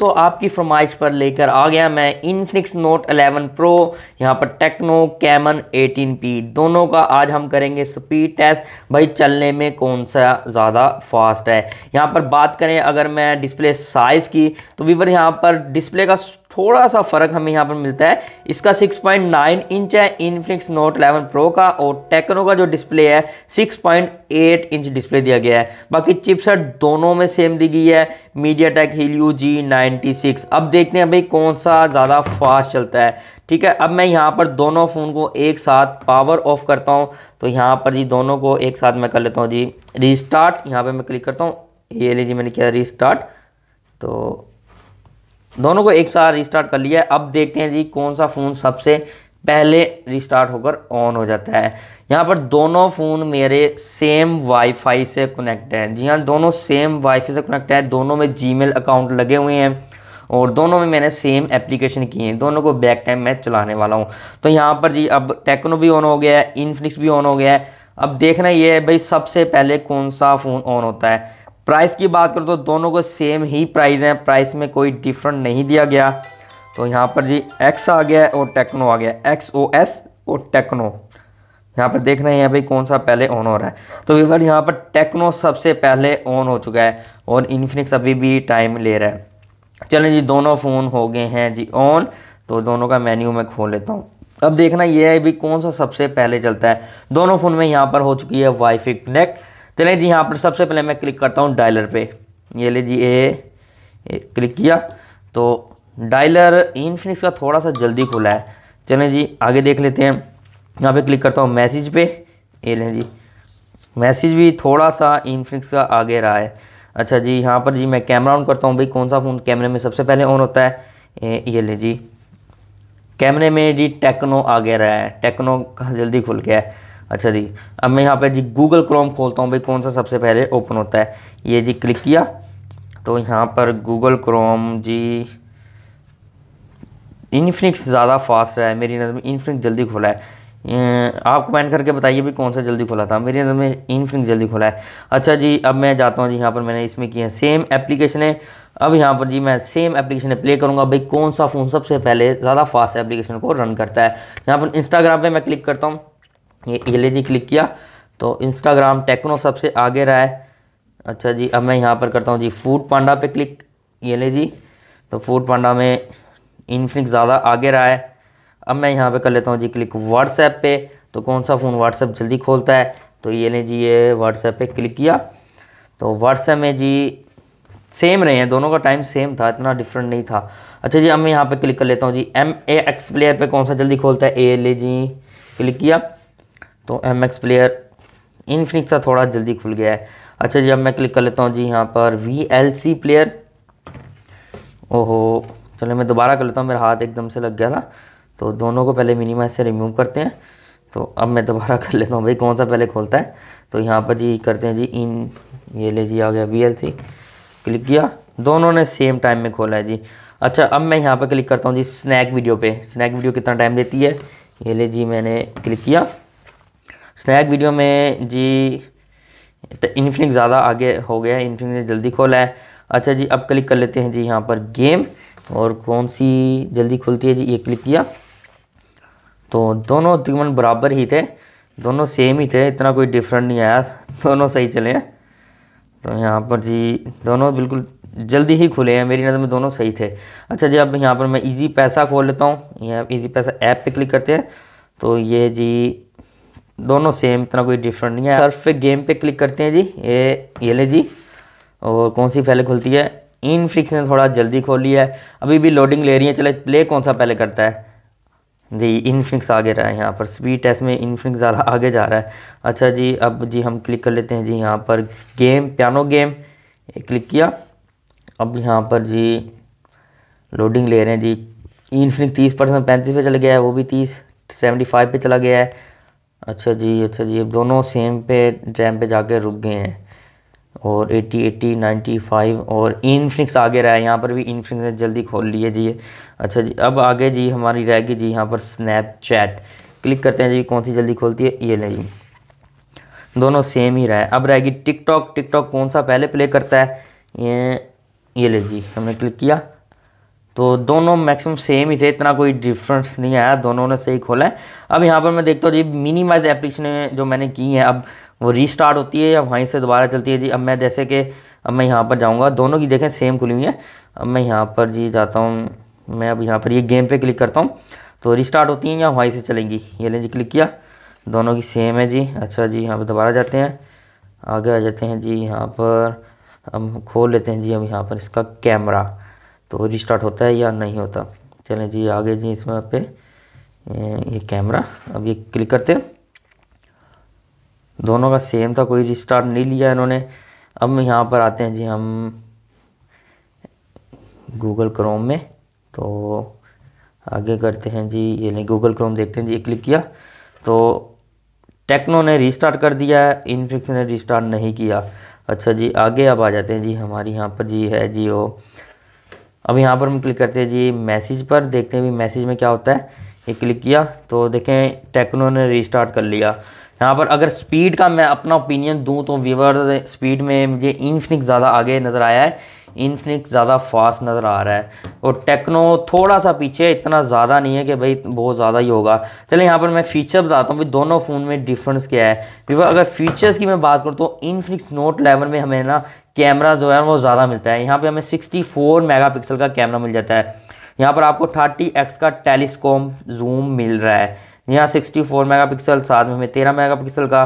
दोस्तों आपकी फरमाइश पर लेकर आ गया मैं इनफिनिक्स नोट 11 प्रो यहाँ पर टेक्नो कैमन 18P दोनों का आज हम करेंगे स्पीड टेस्ट भाई चलने में कौन सा ज़्यादा फास्ट है यहाँ पर बात करें अगर मैं डिस्प्ले साइज़ की तो वीवर यहाँ पर डिस्प्ले का थोड़ा सा फ़र्क हमें यहाँ पर मिलता है इसका 6.9 इंच है इनफिनिक्स नोट 11 प्रो का और टेक्नो का जो डिस्प्ले है 6.8 इंच डिस्प्ले दिया गया है बाकी चिपसेट दोनों में सेम दी गई है MediaTek Helio G six अब देखते हैं भाई कौन सा ज़्यादा फास्ट चलता है ठीक है अब मैं यहाँ पर दोनों फ़ोन को एक साथ पावर ऑफ करता हूँ तो यहाँ पर जी दोनों को एक साथ मैं कर लेता हूँ जी रिस्टार्ट यहाँ पर मैं क्लिक करता हूँ ये ले जी मैंने किया रिस्टार्ट तो दोनों को एक साथ रिस्टार्ट कर लिया अब देखते हैं जी कौन सा फ़ोन सबसे पहले रिस्टार्ट होकर ऑन हो जाता है यहाँ पर दोनों फ़ोन मेरे सेम वाईफाई से कनेक्ट हैं जी हाँ दोनों सेम वाईफाई से कनेक्ट है दोनों में जीमेल अकाउंट लगे हुए हैं और दोनों में मैंने सेम एप्लीकेशन किए हैं दोनों को बैक टाइम मैं चलाने वाला हूँ तो यहाँ पर जी अब टेक्नो भी ऑन हो गया है इनफिनिक्स भी ऑन हो गया है अब देखना ये है भाई सबसे पहले कौन सा फ़ोन ऑन होता है प्राइस की बात करूँ तो दोनों को सेम ही प्राइस है प्राइस में कोई डिफरेंट नहीं दिया गया तो यहाँ पर जी एक्स आ गया और टेक्नो आ गया एक्स ओ एस और टेक्नो यहाँ पर देखना है भाई कौन सा पहले ऑन हो रहा है तो विवर यहाँ पर टेक्नो सबसे पहले ऑन हो चुका है और इन्फिनिक्स अभी भी टाइम ले रहा है चलें जी दोनों फ़ोन हो गए हैं जी ऑन तो दोनों का मेन्यू मैं खोल लेता हूँ अब देखना यह है भी कौन सा सबसे पहले चलता है दोनों फ़ोन में यहाँ पर हो चुकी है वाईफाई कनेक्ट चलें जी यहाँ पर सबसे पहले मैं क्लिक करता हूँ डायलर पे ये ले जी ए, ए क्लिक किया तो डायलर इनफिनिक्स का थोड़ा सा जल्दी खुला है चलें जी आगे देख लेते हैं यहाँ पे क्लिक करता हूँ मैसेज पे ये लें जी मैसेज भी थोड़ा सा इनफिनिक्स का आगे रहा है अच्छा जी यहाँ पर जी मैं कैमरा ऑन करता हूँ भाई कौन सा फ़ोन कैमरे में सबसे पहले ऑन होता है ए, ये ले जी कैमरे में जी टेक्नो आगे रहा है टेक्नो कहाँ जल्दी खुल गया है अच्छा जी अब मैं यहाँ पे जी गूगल क्रोम खोलता हूँ भाई कौन सा सबसे पहले ओपन होता है ये जी क्लिक किया तो यहाँ पर गूगल क्रोम जी इनफिनिक्स ज़्यादा फास्ट रहा है मेरी नज़र में इनफिनिक्स जल्दी खोला है अं, आप कमेंट करके बताइए भी कौन सा जल्दी खुला था मेरी नज़र में इनफिनिक्स जल्दी खुला है अच्छा जी अब मैं जाता हूँ जी यहाँ पर मैंने इसमें किया सेम एप्लीकेशन है अब यहाँ पर जी मैं सेम एप्लीकेशन प्ले करूँगा भाई कौन सा फ़ोन सबसे पहले ज़्यादा फास्ट एप्लीकेशन को रन करता है यहाँ पर इंस्टाग्राम पर मैं क्लिक करता हूँ ये एल जी क्लिक किया तो इंस्टाग्राम टेक्नो सबसे आगे रहा है अच्छा जी अब मैं यहाँ पर करता हूँ जी फूड पांडा पे क्लिक ये ले जी तो फूड पांडा में इनफ्लिक्स ज़्यादा आगे रहा है अब मैं यहाँ पे कर लेता हूँ जी क्लिक व्हाट्सएप पे तो कौन सा फ़ोन व्हाट्सएप जल्दी खोलता है तो ये ले जी ये व्हाट्सएप पे क्लिक किया तो व्हाट्सएप में जी सेम रहे हैं दोनों का टाइम सेम था इतना डिफरेंट नहीं था अच्छा जी अब मैं यहाँ पर क्लिक कर लेता हूँ जी एम ए एक्स प्लेयर पर कौन सा जल्दी खोलता है ए ले जी क्लिक किया तो एम एक्स प्लेयर इनफिनिक्स थोड़ा जल्दी खुल गया है अच्छा जी अब मैं क्लिक कर लेता हूँ जी यहाँ पर वी एल सी प्लेयर ओहो चलो मैं दोबारा कर लेता हूँ मेरा हाथ एकदम से लग गया था तो दोनों को पहले मिनिमाइज से रिमूव करते हैं तो अब मैं दोबारा कर लेता हूँ भाई कौन सा पहले खोलता है तो यहाँ पर जी करते हैं जी इन ये ले जी आ गया वी एल सी क्लिक किया दोनों ने सेम टाइम में खोला है जी अच्छा अब मैं यहाँ पर क्लिक करता हूँ जी स्नैक वीडियो पे स्नैक वीडियो कितना टाइम लेती है ये ले जी मैंने क्लिक किया स्नैक वीडियो में जी तो इनफिनिक्स ज़्यादा आगे हो गया है इनफिनिक्स ने जल्दी खोला है अच्छा जी अब क्लिक कर लेते हैं जी यहाँ पर गेम और कौन सी जल्दी खुलती है जी ये क्लिक किया तो दोनों तकरीबन बराबर ही थे दोनों सेम ही थे इतना कोई डिफरेंट नहीं आया दोनों सही चले हैं तो यहाँ पर जी दोनों बिल्कुल जल्दी ही खुले हैं मेरी नज़र में दोनों सही थे अच्छा जी अब यहाँ पर मैं इजी पैसा खोल लेता हूँ यहाँ इजी पैसा ऐप पे क्लिक करते हैं तो ये जी दोनों सेम इतना कोई डिफरेंट नहीं है सर्फ पे गेम पे क्लिक करते हैं जी ये ये ले जी और कौन सी पहले खुलती है इन फ्लिक्स ने थोड़ा जल्दी खोली है अभी भी लोडिंग ले रही है चले प्ले कौन सा पहले करता है जी इनफ्लिक्स आगे रहा है यहाँ पर स्पीड टेस्ट में इनफ्लिक्स ज़्यादा आगे जा रहा है अच्छा जी अब जी हम क्लिक कर लेते हैं जी यहाँ पर गेम पियानो गेम क्लिक किया अब यहाँ पर जी लोडिंग ले रहे हैं जी इनफ्लिक्स तीस परसेंट पैंतीस पे चला गया है वो भी तीस सेवेंटी फाइव पे चला गया है अच्छा जी अच्छा जी अब दोनों सेम पे रैम पे जाके रुक गए हैं और 80 80 95 और इनफ्लिक्स आगे रहा है यहाँ पर भी इनफ्लिक्स ने जल्दी खोल लिए जी अच्छा जी अब आगे जी हमारी रहेगी जी यहाँ पर स्नैपचैट क्लिक करते हैं जी कौन सी जल्दी खोलती है ये नहीं दोनों सेम ही रहा है अब रहेगी टिकटॉक टिकटॉक कौन सा पहले प्ले करता है ये ये ले जी हमने क्लिक किया तो दोनों मैक्सिमम सेम ही थे इतना कोई डिफरेंस नहीं आया दोनों ने सही खोला है अब यहाँ पर मैं देखता हूँ जी मिनिमाइज एप्लीकेशन जो मैंने की हैं अब वो रीस्टार्ट होती है या वहीं से दोबारा चलती है जी अब मैं जैसे कि अब मैं यहाँ पर जाऊँगा दोनों की देखें सेम खुली हुई है अब मैं यहाँ पर जी जाता हूँ मैं अब यहाँ पर ये गेम पर क्लिक करता हूँ तो रिस्टार्ट होती हैं या वहीं से चलेंगी ये लें जी क्लिक किया दोनों की सेम है जी अच्छा जी यहाँ पर दोबारा जाते हैं आगे आ जाते हैं जी यहाँ पर हम खोल लेते हैं जी अब यहाँ पर इसका कैमरा तो रिस्टार्ट होता है या नहीं होता चलें जी आगे जी इसमें पे ये कैमरा अब ये क्लिक करते हैं दोनों का सेम था कोई रिस्टार्ट नहीं लिया इन्होंने अब यहाँ पर आते हैं जी हम गूगल क्रोम में तो आगे करते हैं जी ये नहीं गूगल क्रोम देखते हैं जी ये क्लिक किया तो टेक्नो ने रिस्टार्ट कर दिया है इनफिक्स ने रिस्टार्ट नहीं किया अच्छा जी आगे अब आ जाते हैं जी हमारी यहाँ पर जी है जी ओ अब यहाँ पर हम क्लिक करते हैं जी मैसेज पर देखते हैं भी मैसेज में क्या होता है ये क्लिक किया तो देखें टेक्नो ने रिस्टार्ट कर लिया यहाँ पर अगर स्पीड का मैं अपना ओपिनियन दूँ तो व्यूवर स्पीड में मुझे इन्फिनिक ज़्यादा आगे नज़र आया है इन्फिनिक्स ज़्यादा फास्ट नज़र आ रहा है और टेक्नो थोड़ा सा पीछे इतना ज़्यादा नहीं है कि भाई बहुत ज़्यादा ही होगा चलिए यहाँ पर मैं फीचर बताता हूँ भाई दोनों फ़ोन में डिफरेंस क्या है क्योंकि अगर फीचर्स की मैं बात करूँ तो इनफिनिक्स नोट लेवल में हमें ना कैमरा जो है वो ज़्यादा मिलता है यहाँ पर हमें मेगा पिक्सल का कैमरा मिल जाता है यहाँ पर आपको एक्स का टेलीस्कोम जूम मिल रहा है यहाँ 64 मेगापिक्सल साथ में हमें तेरह मेगापिक्सल का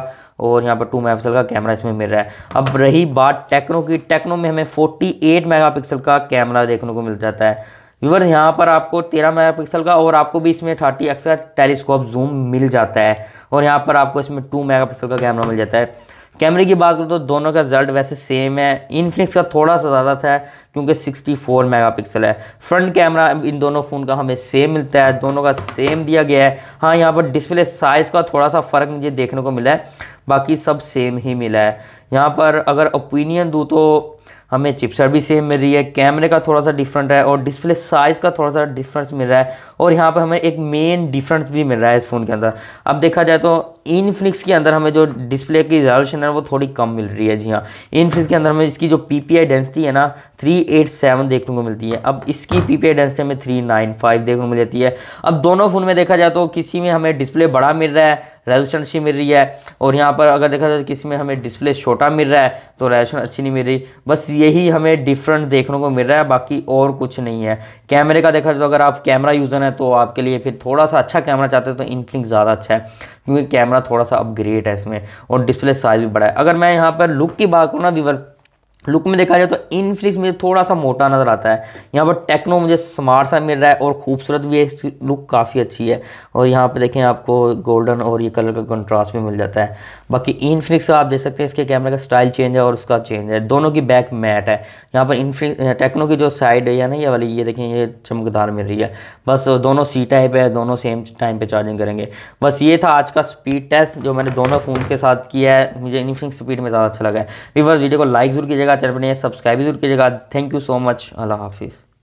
और यहाँ पर टू मेगापिक्सल का कैमरा इसमें मिल रहा है अब रही बात टेक्नो की टेक्नो में हमें 48 मेगापिक्सल का कैमरा देखने को मिल जाता है व्यूवर यहाँ पर आपको 13 मेगापिक्सल का और आपको भी इसमें थर्टी का टेलीस्कोप जूम मिल जाता है और यहाँ पर आपको इसमें मेगा पिक्सल का कैमरा मिल जाता है कैमरे की बात करूँ तो दोनों का रिजल्ट वैसे सेम है इनफिनिक्स का थोड़ा सा ज़्यादा था क्योंकि 64 मेगापिक्सल है फ्रंट कैमरा इन दोनों फ़ोन का हमें सेम मिलता है दोनों का सेम दिया गया है हाँ यहाँ पर डिस्प्ले साइज़ का थोड़ा सा फ़र्क मुझे देखने को मिला है बाकी सब सेम ही मिला है यहाँ पर अगर ओपिनियन दूँ तो हमें चिपसेट भी सेम मिल रही है कैमरे का थोड़ा सा डिफरेंट है और डिस्प्ले साइज़ का थोड़ा सा डिफरेंस मिल रहा है और यहाँ पर हमें एक मेन डिफरेंस भी मिल रहा है इस फ़ोन के अंदर अब देखा जाए तो इनफ्लिक्स के अंदर हमें जो डिस्प्ले की रेजोलेशन है वो थोड़ी कम मिल रही है जी हाँ इनफ्लिक्स के अंदर हमें इसकी जो पी डेंसिटी है ना थ्री एट सेवन देखने को मिलती है अब इसकी पी डेंसिटी हमें थ्री नाइन फाइव देखने को जाती है अब दोनों फ़ोन में देखा जाए तो किसी में हमें डिस्प्ले बड़ा मिल रहा है रेजोल्यूशन अच्छी मिल रही है और यहाँ पर अगर देखा जाए तो किसी में हमें डिस्प्ले छोटा मिल रहा है तो रेजोल्यूशन अच्छी नहीं मिल रही बस ये यही हमें डिफरेंट देखने को मिल रहा है बाकी और कुछ नहीं है कैमरे का देखा जाए तो अगर आप कैमरा यूज़र हैं तो आपके लिए फिर थोड़ा सा अच्छा कैमरा चाहते हैं तो इनफिनिक्स ज़्यादा अच्छा है क्योंकि कैमरा थोड़ा सा अपग्रेड है इसमें और डिस्प्ले साइज भी बड़ा है अगर मैं यहाँ पर लुक की बात करूँ ना वीवर लुक में देखा जाए तो इन फ्लिक्स मुझे थोड़ा सा मोटा नज़र आता है यहाँ पर टेक्नो मुझे स्मार्ट सा मिल रहा है और खूबसूरत भी है इसकी लुक काफ़ी अच्छी है और यहाँ पे देखें आपको गोल्डन और ये कलर का कंट्रास्ट भी मिल जाता है बाकी इन फ्लिक्स आप देख सकते हैं इसके कैमरे का स्टाइल चेंज है और उसका चेंज है दोनों की बैक मैट है यहाँ पर इनफ्लिक्स टेक्नो की जो साइड है ना ये वाली ये देखें ये चमकदार मिल रही है बस दोनों सी टाइप है दोनों सेम टाइम पर चार्जिंग करेंगे बस ये था आज का स्पीड टेस्ट जो मैंने दोनों फ़ोन के साथ किया है मुझे इनफ्लिक्स स्पीड में ज़्यादा अच्छा लगा है वीडियो को लाइक जरूर कीजिएगा चैनल पर नहीं सब्सक्राइब जरूर कीजिएगा थैंक यू सो मच अल्लाह हाफिज़